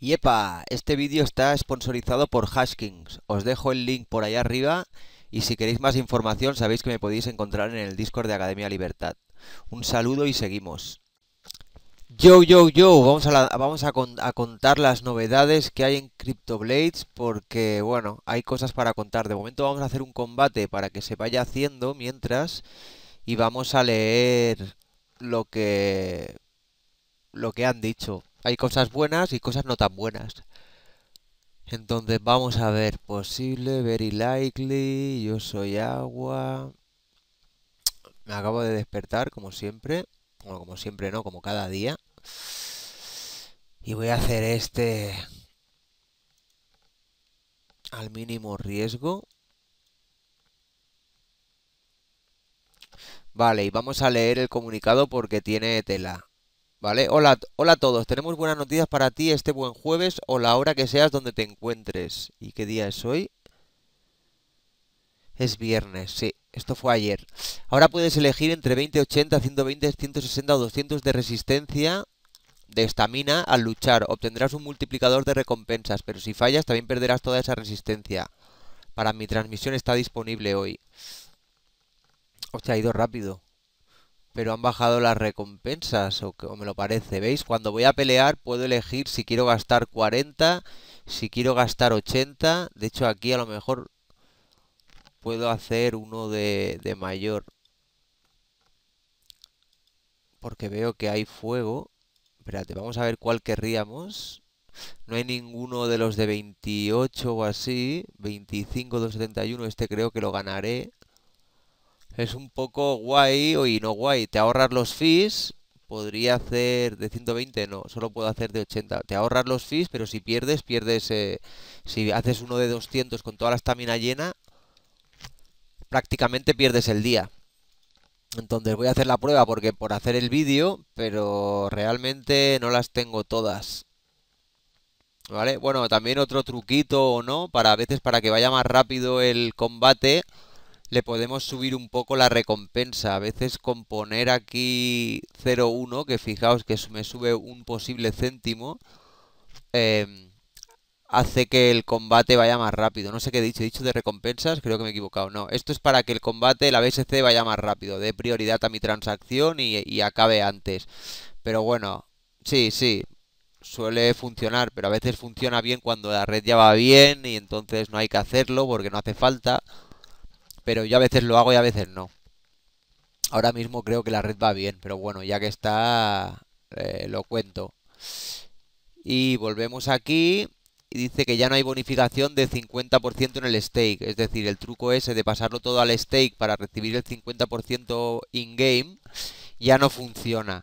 ¡Yepa! este vídeo está sponsorizado por Haskins. Os dejo el link por allá arriba y si queréis más información sabéis que me podéis encontrar en el Discord de Academia Libertad. Un saludo y seguimos. Yo, yo, yo, vamos, a, vamos a, contar las novedades que hay en CryptoBlades porque, bueno, hay cosas para contar. De momento vamos a hacer un combate para que se vaya haciendo mientras y vamos a leer lo que, lo que han dicho hay cosas buenas y cosas no tan buenas. Entonces vamos a ver, posible, very likely, yo soy agua. Me acabo de despertar, como siempre. como siempre no, como cada día. Y voy a hacer este al mínimo riesgo. Vale, y vamos a leer el comunicado porque tiene tela. ¿Vale? Hola, hola a todos, tenemos buenas noticias para ti este buen jueves o la hora que seas donde te encuentres. ¿Y qué día es hoy? Es viernes, sí. Esto fue ayer. Ahora puedes elegir entre 20, 80, 120, 160 o 200 de resistencia de estamina al luchar. Obtendrás un multiplicador de recompensas, pero si fallas también perderás toda esa resistencia. Para mi transmisión está disponible hoy. Hostia, ha ido rápido pero han bajado las recompensas, o, me lo parece. ¿Veis? Cuando voy a pelear puedo elegir si quiero gastar 40, si quiero gastar 80. De hecho aquí a lo mejor puedo hacer uno de, de mayor. Porque veo que hay fuego. Espérate, vamos a ver cuál querríamos. No hay ninguno de los de 28 o así. 25, 271, este creo que lo ganaré es un poco guay y no guay. Te ahorras los fees, podría hacer de 120, no, solo puedo hacer de 80. Te ahorras los fees, pero si pierdes, pierdes... Eh, si haces uno de 200 con toda la estamina llena, prácticamente pierdes el día. Entonces voy a hacer la prueba porque por hacer el vídeo, pero realmente no las tengo todas. ¿Vale? Bueno, también otro truquito o no, para a veces para que vaya más rápido el combate le podemos subir un poco la recompensa. A veces con poner aquí 0,1, que fijaos que me sube un posible céntimo, eh, hace que el combate vaya más rápido. No sé qué he dicho, he dicho de recompensas, creo que me he equivocado. No, esto es para que el combate, la BSC, vaya más rápido, ...de prioridad a mi transacción y, y acabe antes. Pero bueno, sí, sí, suele funcionar, pero a veces funciona bien cuando la red ya va bien y entonces no hay que hacerlo porque no hace falta pero yo a veces lo hago y a veces no. Ahora mismo creo que la red va bien, pero bueno, ya que está, eh, lo cuento. Y volvemos aquí y dice que ya no hay bonificación de 50% en el stake. Es decir, el truco ese de pasarlo todo al stake para recibir el 50% in-game ya no funciona.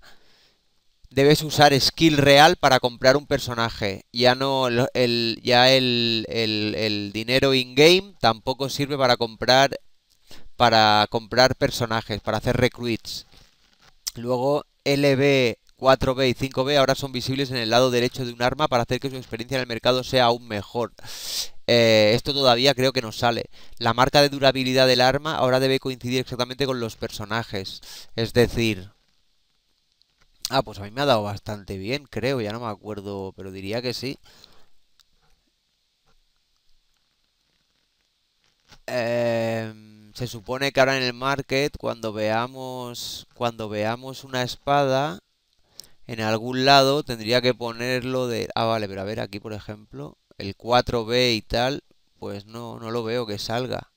Debes usar skill real para comprar un personaje. Ya no ya el, el dinero in-game tampoco sirve para comprar para comprar personajes, para hacer recruits. Luego LB, 4B y 5B ahora son visibles en el lado derecho de un arma para hacer que su experiencia en el mercado sea aún mejor. Eh, esto todavía creo que no sale. La marca de durabilidad del arma ahora debe coincidir exactamente con los personajes. Es decir... Ah, pues a mí me ha dado bastante bien, creo. Ya no me acuerdo, pero diría que sí. Eh se supone que ahora en el market, cuando veamos, cuando veamos una espada, en algún lado tendría que ponerlo de... Ah, vale, pero a ver, aquí por ejemplo, el 4B y tal, pues no, no lo veo que salga.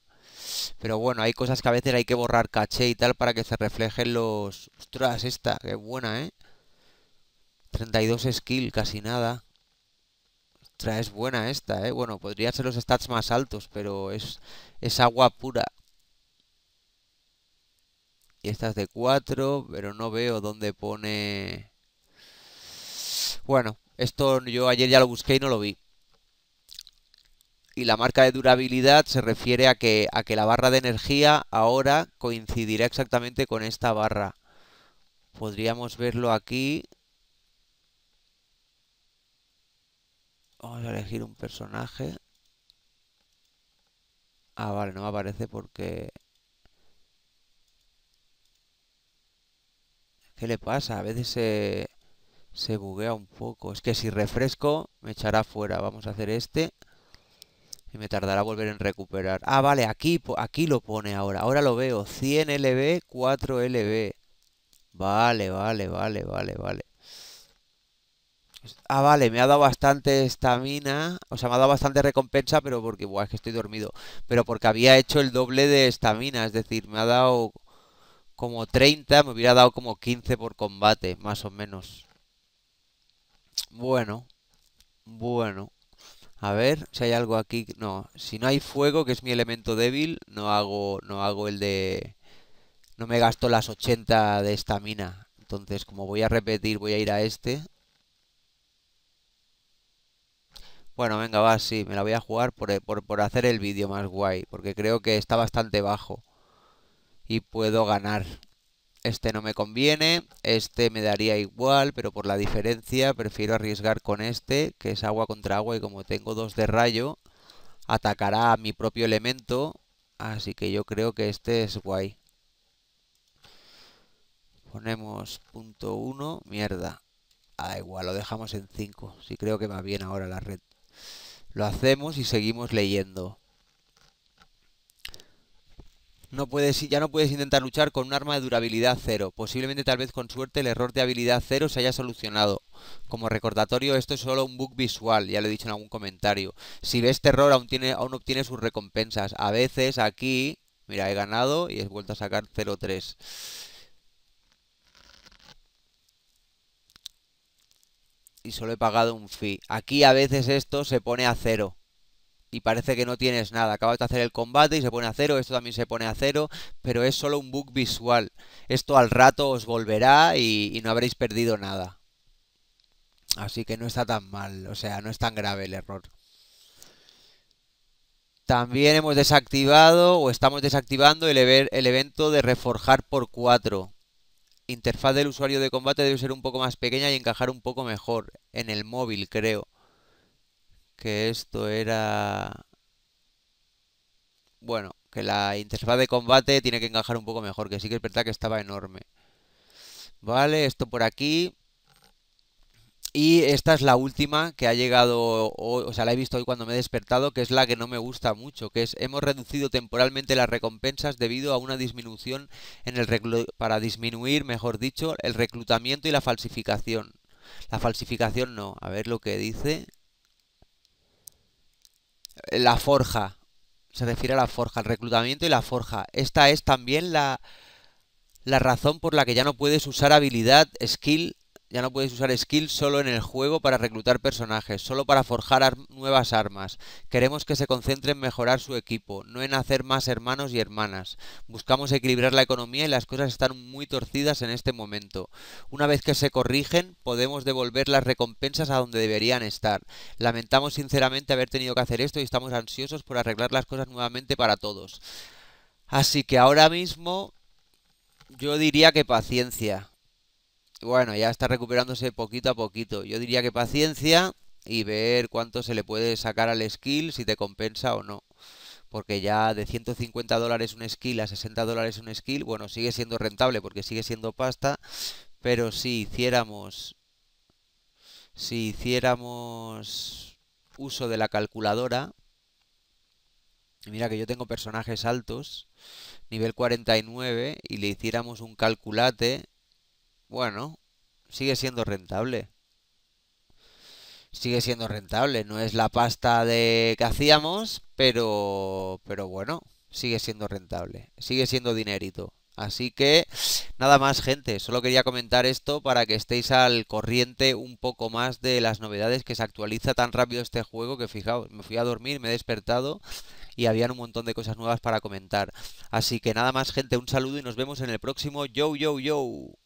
Pero bueno, hay cosas que a veces hay que borrar caché y tal para que se reflejen los... Ostras, esta, que buena, ¿eh? 32 skill, casi nada. Ostras, es buena esta, ¿eh? Bueno, podría ser los stats más altos, pero es, es agua pura. Y esta es de 4, pero no veo dónde pone... Bueno, esto yo ayer ya lo busqué y no lo vi. Y la marca de durabilidad se refiere a que, a que la barra de energía ahora coincidirá exactamente con esta barra. Podríamos verlo aquí. Vamos a elegir un personaje. Ah, vale, no me aparece porque ¿Qué le pasa? A veces se, se buguea un poco. Es que si refresco, me echará fuera. Vamos a hacer este. Y me tardará volver en recuperar. Ah, vale, aquí, aquí lo pone ahora. Ahora lo veo. 100 LB, 4 LB. Vale, vale, vale, vale, vale. Ah, vale, me ha dado bastante estamina. O sea, me ha dado bastante recompensa, pero porque... Buah, es que estoy dormido. Pero porque había hecho el doble de estamina. Es decir, me ha dado como 30, me hubiera dado como 15 por combate, más o menos. Bueno, bueno. A ver, si hay algo aquí, no, si no hay fuego, que es mi elemento débil, no hago no hago el de no me gasto las 80 de esta mina Entonces, como voy a repetir, voy a ir a este. Bueno, venga, va, sí, me la voy a jugar por, por hacer el vídeo más guay, porque creo que está bastante bajo y puedo ganar. Este no me conviene, este me daría igual, pero por la diferencia prefiero arriesgar con este, que es agua contra agua y como tengo dos de rayo, atacará a mi propio elemento, así que yo creo que este es guay. Ponemos punto 1, mierda. Ah, igual, lo dejamos en 5. Sí creo que va bien ahora la red. Lo hacemos y seguimos leyendo no puedes, ya no puedes intentar luchar con un arma de durabilidad cero. Posiblemente tal vez con suerte el error de habilidad cero se haya solucionado. Como recordatorio, esto es solo un bug visual, ya lo he dicho en algún comentario. Si ves este error aún, tiene, aún obtiene sus recompensas. A veces aquí, mira, he ganado y he vuelto a sacar 0-3. Y solo he pagado un fee. Aquí a veces esto se pone a cero y parece que no tienes nada. Acabas de hacer el combate y se pone a cero, esto también se pone a cero, pero es solo un bug visual. Esto al rato os volverá y, no habréis perdido nada. Así que no está tan mal, o sea, no es tan grave el error. También hemos desactivado o estamos desactivando el, el evento de reforjar por 4 interfaz del usuario de combate debe ser un poco más pequeña y encajar un poco mejor en el móvil, creo que esto era... Bueno, que la interfaz de combate tiene que encajar un poco mejor, que sí que es verdad que estaba enorme. Vale, esto por aquí. Y esta es la última que ha llegado, o sea, la he visto hoy cuando me he despertado, que es la que no me gusta mucho, que es hemos reducido temporalmente las recompensas debido a una disminución en el para disminuir, mejor dicho, el reclutamiento y la falsificación. La falsificación no, a ver lo que dice la forja. Se refiere a la forja, El reclutamiento y la forja. Esta es también la, la razón por la que ya no puedes usar habilidad, skill ya no puedes usar skills solo en el juego para reclutar personajes, solo para forjar nuevas armas. Queremos que se concentre en mejorar su equipo, no en hacer más hermanos y hermanas. Buscamos equilibrar la economía y las cosas están muy torcidas en este momento. Una vez que se corrigen, podemos devolver las recompensas a donde deberían estar. Lamentamos sinceramente haber tenido que hacer esto y estamos ansiosos por arreglar las cosas nuevamente para todos. Así que ahora mismo yo diría que paciencia bueno, ya está recuperándose poquito a poquito. Yo diría que paciencia y ver cuánto se le puede sacar al skill, si te compensa o no. Porque ya de 150 dólares un skill a 60 dólares un skill, bueno, sigue siendo rentable porque sigue siendo pasta. Pero si hiciéramos. Si hiciéramos uso de la calculadora. Mira que yo tengo personajes altos, nivel 49, y le hiciéramos un calculate bueno, sigue siendo rentable. Sigue siendo rentable. No es la pasta de que hacíamos, pero, pero bueno, sigue siendo rentable. Sigue siendo dinerito. Así que nada más gente, solo quería comentar esto para que estéis al corriente un poco más de las novedades que se actualiza tan rápido este juego que fijaos, me fui a dormir, me he despertado y habían un montón de cosas nuevas para comentar. Así que nada más gente, un saludo y nos vemos en el próximo Yo Yo Yo.